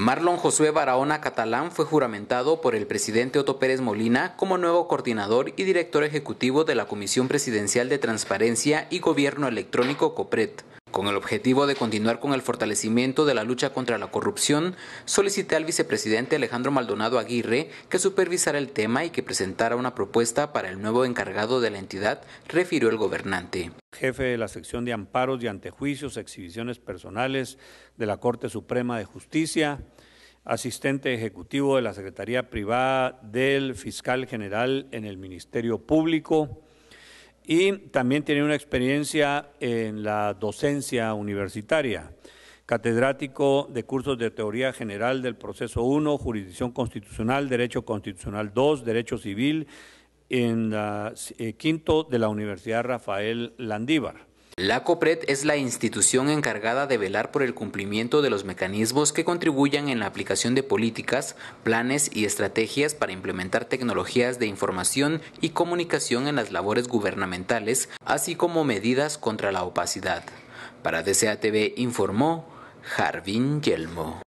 Marlon Josué Barahona Catalán fue juramentado por el presidente Otto Pérez Molina como nuevo coordinador y director ejecutivo de la Comisión Presidencial de Transparencia y Gobierno Electrónico COPRET. Con el objetivo de continuar con el fortalecimiento de la lucha contra la corrupción, solicité al vicepresidente Alejandro Maldonado Aguirre que supervisara el tema y que presentara una propuesta para el nuevo encargado de la entidad, refirió el gobernante. Jefe de la sección de amparos y antejuicios, exhibiciones personales de la Corte Suprema de Justicia, asistente ejecutivo de la Secretaría Privada del Fiscal General en el Ministerio Público, y también tiene una experiencia en la docencia universitaria. Catedrático de cursos de Teoría General del Proceso 1, Jurisdicción Constitucional, Derecho Constitucional 2, Derecho Civil, en la eh, quinto de la Universidad Rafael Landívar. La COPRED es la institución encargada de velar por el cumplimiento de los mecanismos que contribuyan en la aplicación de políticas, planes y estrategias para implementar tecnologías de información y comunicación en las labores gubernamentales, así como medidas contra la opacidad. Para DCATV informó Jarvin Yelmo.